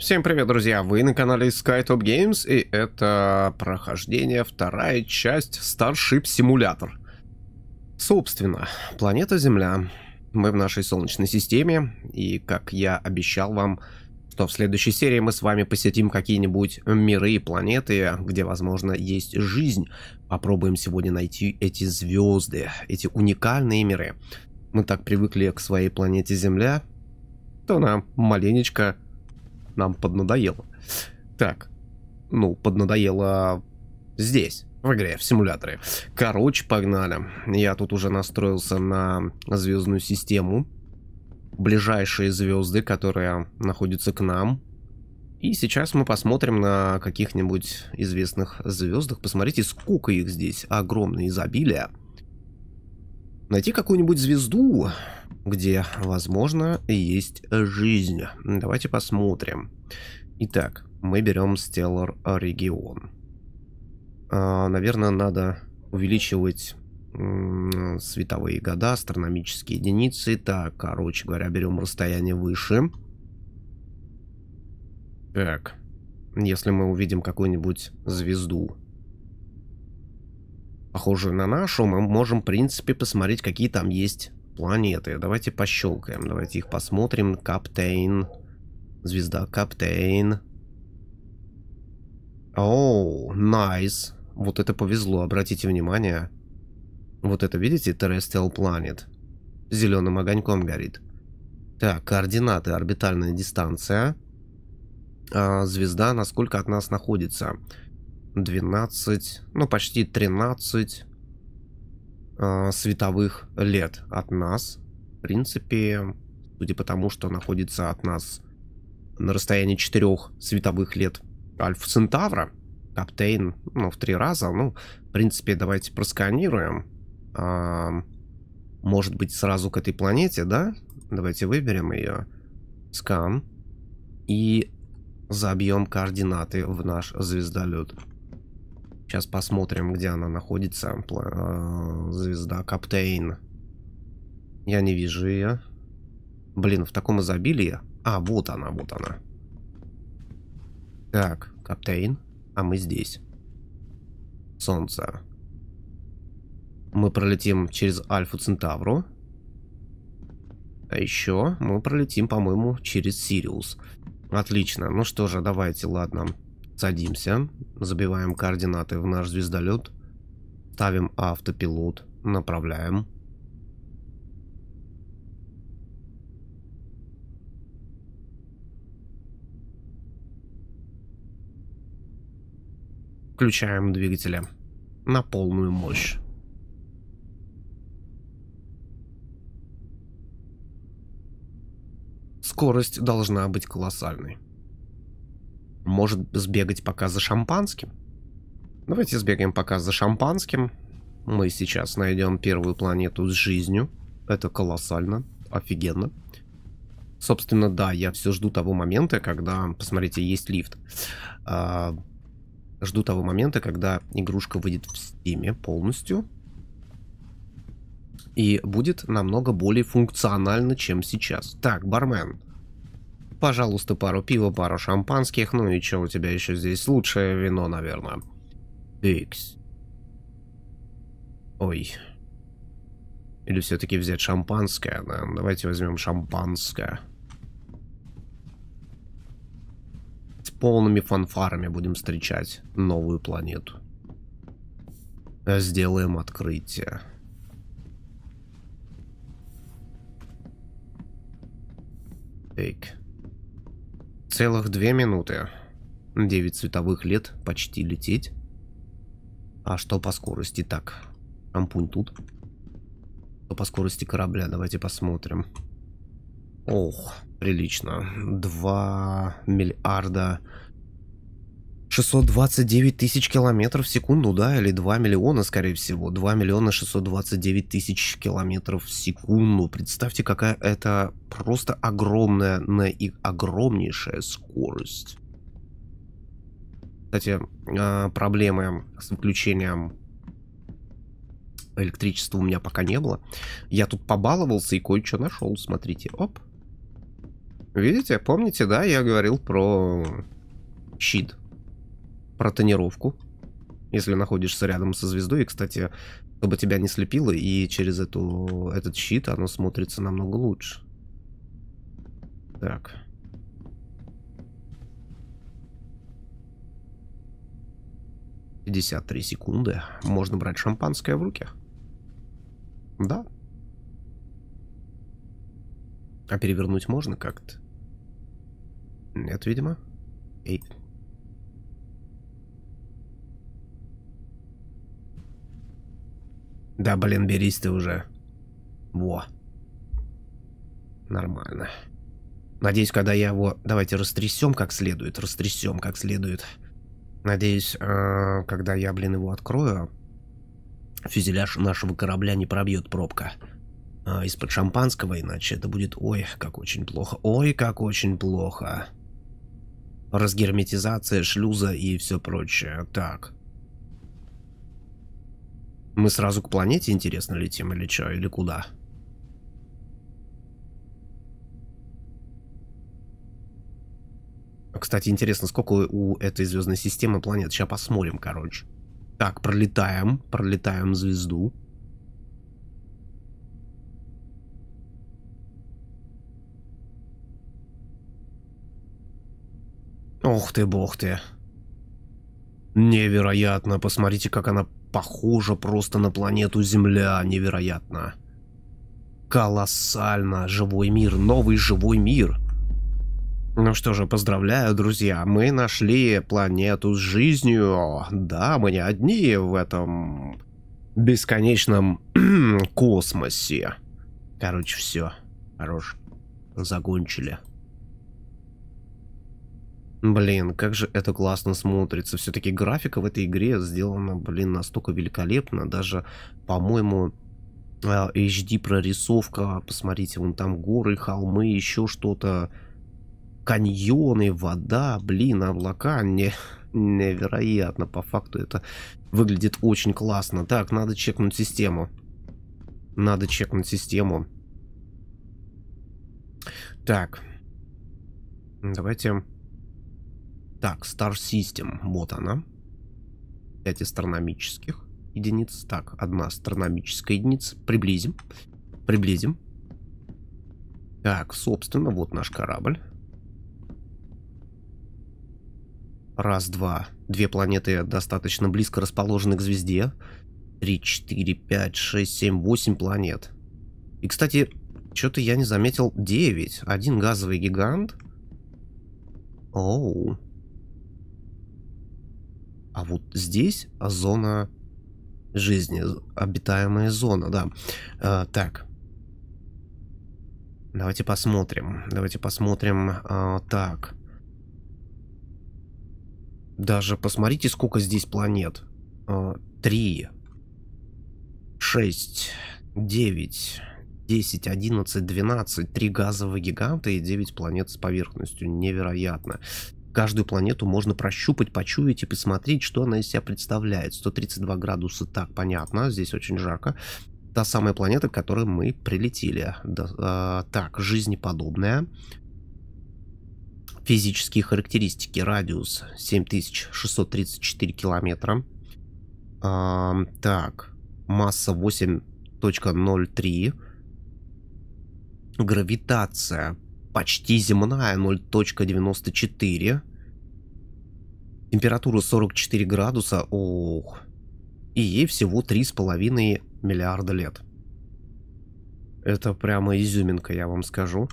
Всем привет, друзья! Вы на канале SkyTop Games, и это прохождение, вторая часть Starship Simulator. Собственно, планета Земля. Мы в нашей Солнечной системе, и, как я обещал вам, что в следующей серии мы с вами посетим какие-нибудь миры и планеты, где, возможно, есть жизнь. Попробуем сегодня найти эти звезды, эти уникальные миры. Мы так привыкли к своей планете Земля, то нам маленечко нам поднадоело. Так, ну, поднадоело здесь, в игре, в симуляторе. Короче, погнали. Я тут уже настроился на звездную систему. Ближайшие звезды, которые находятся к нам. И сейчас мы посмотрим на каких-нибудь известных звездах. Посмотрите, сколько их здесь. Огромное изобилие. Найти какую-нибудь звезду, где, возможно, есть жизнь. Давайте посмотрим. Итак, мы берем Stellar Region. А, наверное, надо увеличивать световые года, астрономические единицы. Так, короче говоря, берем расстояние выше. Так, если мы увидим какую-нибудь звезду похожую на нашу, мы можем, в принципе, посмотреть, какие там есть планеты. Давайте пощелкаем, давайте их посмотрим. Каптейн, звезда Каптейн. Оу, найс. Nice. Вот это повезло, обратите внимание. Вот это, видите, Terrestrial Planet. Зеленым огоньком горит. Так, координаты, орбитальная дистанция. А, звезда, насколько от нас находится. 12, ну почти 13 э, а, световых лет от нас. В принципе, судя по тому, что находится от нас на расстоянии 4 световых лет Альфа Центавра, Каптейн, ну, в три раза, ну, в принципе, давайте просканируем. Э, может быть, сразу к этой планете, да? Давайте выберем ее. Скан. И забьем координаты в наш звездолет. Сейчас посмотрим, где она находится. Э, звезда Каптейн. Я не вижу ее. Блин, в таком изобилии. А, вот она, вот она. Так, Каптейн. А мы здесь. Солнце. Мы пролетим через Альфу Центавру. А еще мы пролетим, по-моему, через Сириус. Отлично. Ну что же, давайте, ладно. Ладно. Садимся, забиваем координаты в наш звездолет, ставим автопилот, направляем. Включаем двигателя на полную мощь. Скорость должна быть колоссальной. Может сбегать пока за шампанским? Давайте сбегаем пока за шампанским. Мы сейчас найдем первую планету с жизнью. Это колоссально, офигенно. Собственно, да, я все жду того момента, когда... Посмотрите, есть лифт. А, жду того момента, когда игрушка выйдет в стиме полностью. И будет намного более функционально, чем сейчас. Так, бармен. Пожалуйста, пару пива, пару шампанских, ну и что у тебя еще здесь? Лучшее вино, наверное. Икс. Ой. Или все-таки взять шампанское? Да, давайте возьмем шампанское. С полными фанфарами будем встречать новую планету. Сделаем открытие. Take. Целых две минуты. Девять световых лет почти лететь. А что по скорости? Так, ампунь тут. Что по скорости корабля? Давайте посмотрим. Ох, прилично. Два миллиарда 629 тысяч километров в секунду, да, или 2 миллиона, скорее всего. 2 миллиона 629 тысяч километров в секунду. Представьте, какая это просто огромная, на и огромнейшая скорость. Кстати, а, проблемы с выключением электричества у меня пока не было. Я тут побаловался и кое-что нашел, смотрите. Оп. Видите, помните, да, я говорил про щит про тонировку, если находишься рядом со звездой. И, кстати, чтобы тебя не слепило, и через эту, этот щит оно смотрится намного лучше. Так. Пятьдесят три секунды. Можно брать шампанское в руки. Да. А перевернуть можно как-то? Нет, видимо. Эй. Да, блин, берись ты уже. Во. Нормально. Надеюсь, когда я его... Давайте растрясем как следует, растрясем как следует. Надеюсь, э, когда я, блин, его открою, фюзеляж нашего корабля не пробьет пробка а, из-под шампанского, иначе это будет... Ой, как очень плохо. Ой, как очень плохо. Разгерметизация шлюза и все прочее. Так. Мы сразу к планете, интересно, летим или что, или куда? А, кстати, интересно, сколько у этой звездной системы планет. Сейчас посмотрим, короче. Так, пролетаем, пролетаем звезду. Ох ты, бог ты. Невероятно. Посмотрите, как она похожа просто на планету Земля. Невероятно. Колоссально. Живой мир. Новый живой мир. Ну что же, поздравляю, друзья. Мы нашли планету с жизнью. Да, мы не одни в этом бесконечном космосе. Короче, все. Хорош. Закончили. Блин, как же это классно смотрится. Все-таки графика в этой игре сделана, блин, настолько великолепно. Даже, по-моему, а, HD прорисовка. Посмотрите, вон там горы, холмы, еще что-то. Каньоны, вода, блин, облака. Не, невероятно. По факту это выглядит очень классно. Так, надо чекнуть систему. Надо чекнуть систему. Так. Давайте так, Star System, вот она. 5 астрономических единиц. Так, одна астрономическая единица. Приблизим. Приблизим. Так, собственно, вот наш корабль. Раз, два. Две планеты достаточно близко расположены к звезде. Три, четыре, пять, шесть, семь, восемь планет. И, кстати, что-то я не заметил Девять. Один газовый гигант. Оу. Oh. А вот здесь зона жизни, обитаемая зона, да. Э, так. Давайте посмотрим. Давайте посмотрим. Э, так. Даже посмотрите, сколько здесь планет. А, три. Шесть. Девять. десять, одиннадцать, двенадцать, три газовых гиганта и девять планет с поверхностью. Невероятно. Каждую планету можно прощупать, почуять и посмотреть, что она из себя представляет. 132 градуса, так, понятно, здесь очень жарко. Та самая планета, к которой мы прилетели. Да, э, так, жизнеподобная. Физические характеристики. Радиус 7634 километра. Э, так, масса 8.03. Гравитация почти земная 0.94. Температура 44 градуса, ох. И ей всего три с половиной миллиарда лет. Это прямо изюминка, я вам скажу.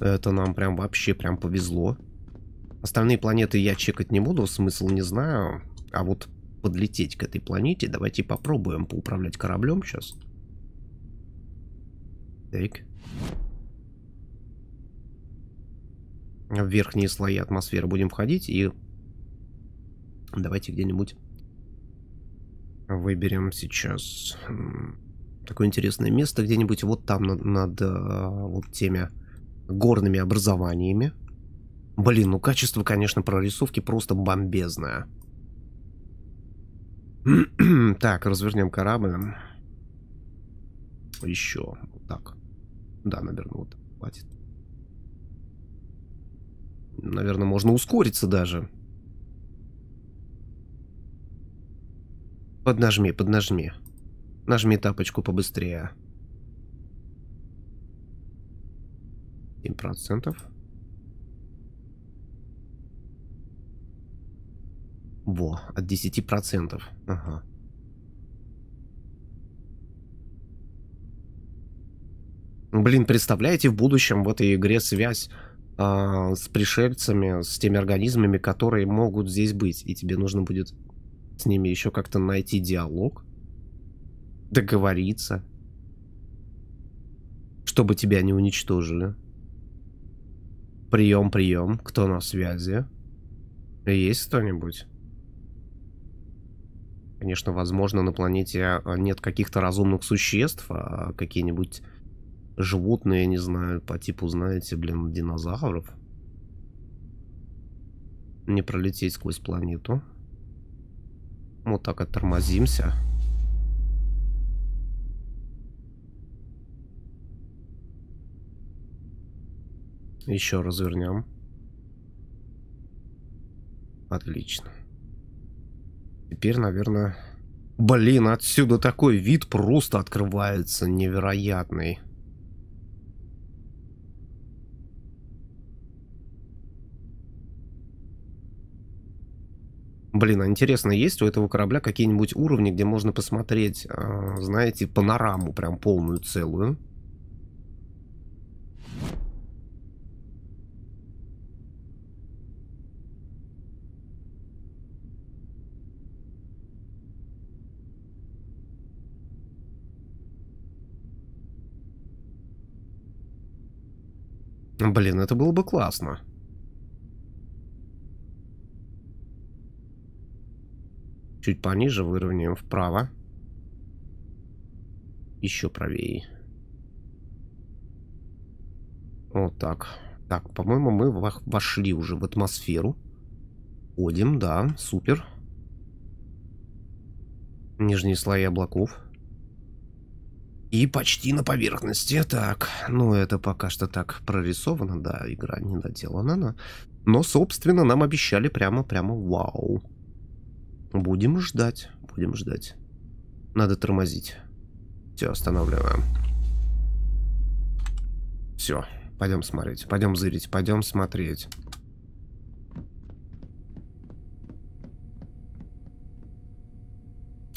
Это нам прям вообще прям повезло. Остальные планеты я чекать не буду, смысл не знаю. А вот подлететь к этой планете, давайте попробуем поуправлять кораблем сейчас. Так. В верхние слои атмосферы будем входить и Давайте где-нибудь выберем сейчас такое интересное место где-нибудь вот там над, над э, вот теми горными образованиями. Блин, ну качество, конечно, прорисовки просто бомбезное. так, развернем корабль. Еще. Вот так. Да, наверное, вот хватит. Наверное, можно ускориться даже. Поднажми, поднажми. Нажми тапочку побыстрее. 7%. процентов. Во, от 10%. Ага. Блин, представляете в будущем в этой игре связь а, с пришельцами, с теми организмами, которые могут здесь быть, и тебе нужно будет с ними еще как-то найти диалог, договориться, чтобы тебя не уничтожили. Прием, прием, кто на связи? Есть кто-нибудь? Конечно, возможно, на планете а, а, нет каких-то разумных существ, а, а какие-нибудь животные, не знаю, по типу, знаете, блин, динозавров. Не пролететь сквозь планету. Вот так оттормозимся. Еще раз вернем. Отлично. Теперь, наверное... Блин, отсюда такой вид просто открывается невероятный. Блин, а интересно, есть у этого корабля какие-нибудь уровни, где можно посмотреть, а, знаете, панораму прям полную целую? Блин, это было бы классно. Чуть пониже выровняем вправо. Еще правее. Вот так. Так, по-моему, мы вошли уже в атмосферу. Ходим, да, супер. Нижние слои облаков. И почти на поверхности. Так, ну это пока что так прорисовано, да, игра не доделана, но... Но, собственно, нам обещали прямо-прямо вау. Будем ждать, будем ждать. Надо тормозить. Все, останавливаем. Все, пойдем смотреть, пойдем зырить, пойдем смотреть.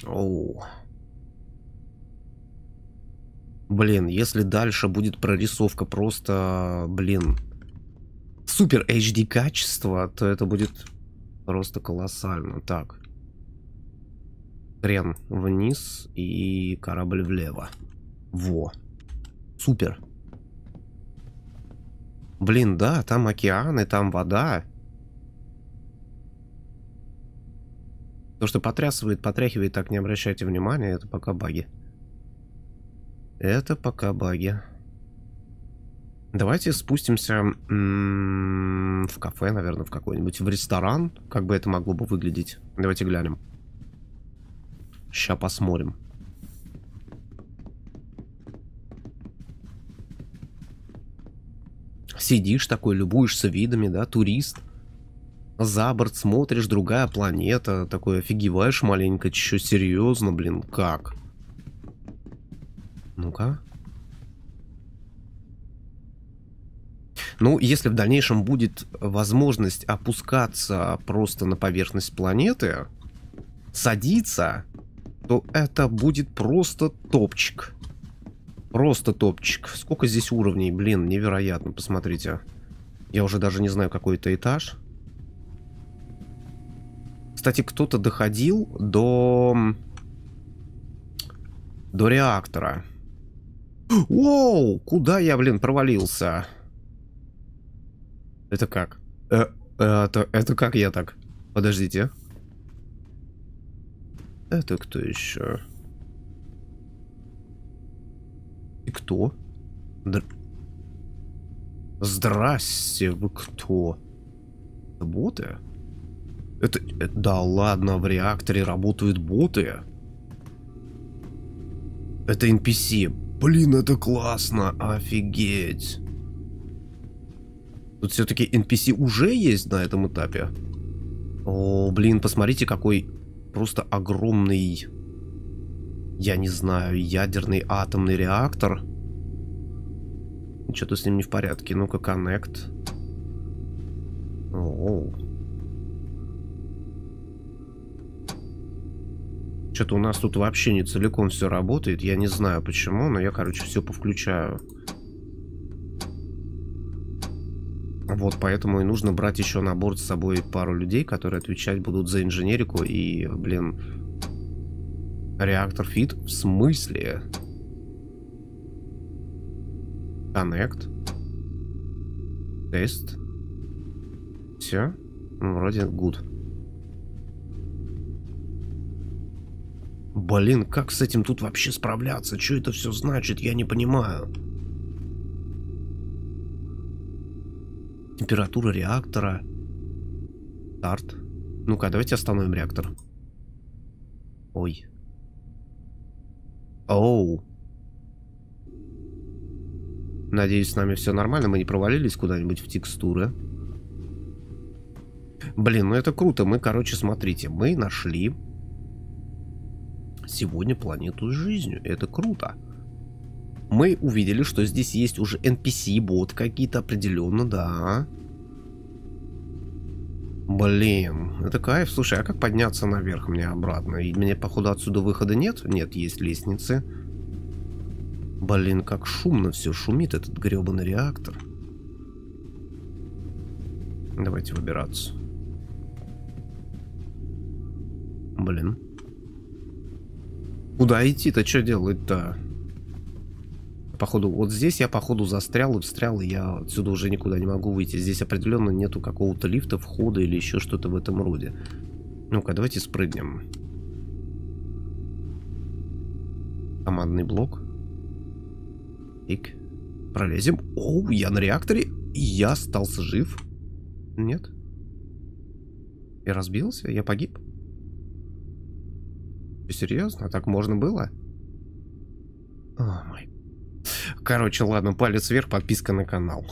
Оу. Блин, если дальше будет прорисовка просто, блин, супер HD качество, то это будет просто колоссально. Так. Крен вниз и корабль влево. Во. Супер. Блин, да, там океаны, там вода. То, что потрясывает, потряхивает, так не обращайте внимания, это пока баги. Это пока баги. Давайте спустимся в кафе, наверное, в какой-нибудь, в ресторан, как бы это могло бы выглядеть. Давайте глянем. Ща посмотрим. Сидишь такой, любуешься видами, да, турист. За борт смотришь, другая планета. Такой офигеваешь маленько, еще серьезно, блин, как? Ну-ка. Ну, если в дальнейшем будет возможность опускаться просто на поверхность планеты, садиться то это будет просто топчик. Просто топчик. Сколько здесь уровней, блин, невероятно, посмотрите. Я уже даже не знаю, какой это этаж. Кстати, кто-то доходил до... До реактора. Воу! Куда я, блин, провалился? Это как? Э, это, а это как я так? Подождите. Подождите. Это кто еще? И кто? Др... Здрасте, вы кто? Боты? Это, это... Да ладно, в реакторе работают боты. Это NPC. Блин, это классно. Офигеть. Тут все-таки NPC уже есть на этом этапе. О, блин, посмотрите, какой просто огромный, я не знаю, ядерный атомный реактор. Что-то с ним не в порядке. Ну-ка, коннект. Оу. Что-то у нас тут вообще не целиком все работает. Я не знаю почему, но я, короче, все повключаю. Вот, поэтому и нужно брать еще на борт с собой пару людей, которые отвечать будут за инженерику и, блин, реактор фит в смысле? Коннект. Тест. Все. Ну, вроде гуд. Блин, как с этим тут вообще справляться? Что это все значит? Я не понимаю. Температура реактора. Старт. Ну-ка, давайте остановим реактор. Ой. Оу. Надеюсь, с нами все нормально, мы не провалились куда-нибудь в текстуры. Блин, ну это круто. Мы, короче, смотрите, мы нашли сегодня планету с жизнью. Это круто мы увидели, что здесь есть уже NPC-бот какие-то определенно, да. Блин, это кайф. Слушай, а как подняться наверх мне обратно? И мне, походу, отсюда выхода нет? Нет, есть лестницы. Блин, как шумно все, шумит этот гребаный реактор. Давайте выбираться. Блин. Куда идти-то? Что делать-то? Походу, вот здесь я, походу, застрял и встрял, и я отсюда уже никуда не могу выйти. Здесь определенно нету какого-то лифта, входа или еще что-то в этом роде. Ну-ка, давайте спрыгнем. Командный блок. Тик. Пролезем. Оу, я на реакторе. И я остался жив. Нет. Я разбился? Я погиб? Серьезно? Так можно было? О мой! Короче, ладно, палец вверх, подписка на канал.